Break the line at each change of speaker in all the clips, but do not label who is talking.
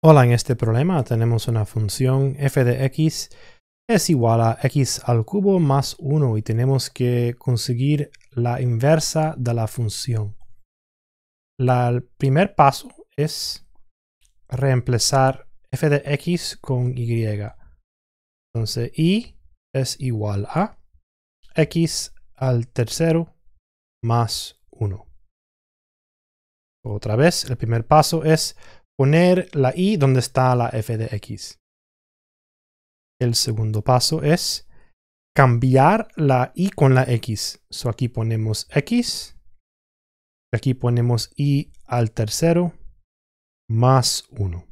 Hola, en este problema tenemos una función f de x es igual a x al cubo más 1 y tenemos que conseguir la inversa de la función. el primer paso es reemplazar f de x con y. Entonces y es igual a x al tercero más 1. Otra vez, el primer paso es poner la i donde está la f de x. El segundo paso es cambiar la i con la x. So aquí ponemos x, aquí ponemos i al tercero, más 1.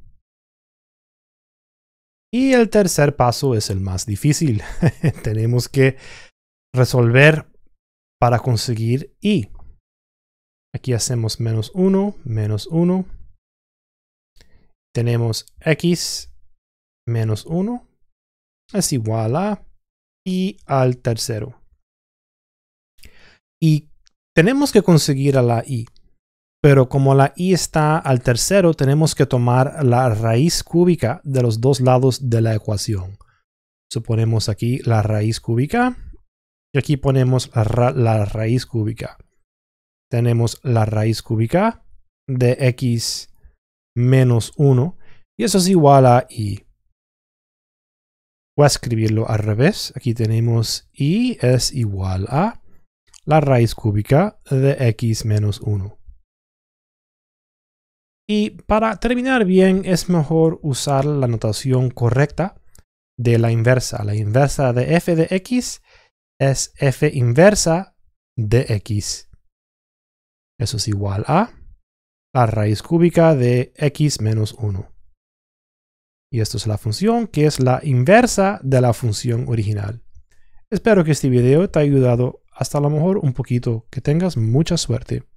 Y el tercer paso es el más difícil. Tenemos que resolver para conseguir i. Aquí hacemos menos 1, menos 1, tenemos x menos 1 es igual a y al tercero. Y tenemos que conseguir a la i, pero como la i está al tercero, tenemos que tomar la raíz cúbica de los dos lados de la ecuación. Suponemos aquí la raíz cúbica y aquí ponemos la raíz cúbica. Tenemos la raíz cúbica de x menos 1. Y eso es igual a i. Voy a escribirlo al revés. Aquí tenemos y es igual a la raíz cúbica de x menos 1. Y para terminar bien es mejor usar la notación correcta de la inversa. La inversa de f de x es f inversa de x. Eso es igual a a raíz cúbica de x menos 1. Y esto es la función que es la inversa de la función original. Espero que este video te haya ayudado hasta a lo mejor un poquito. Que tengas mucha suerte.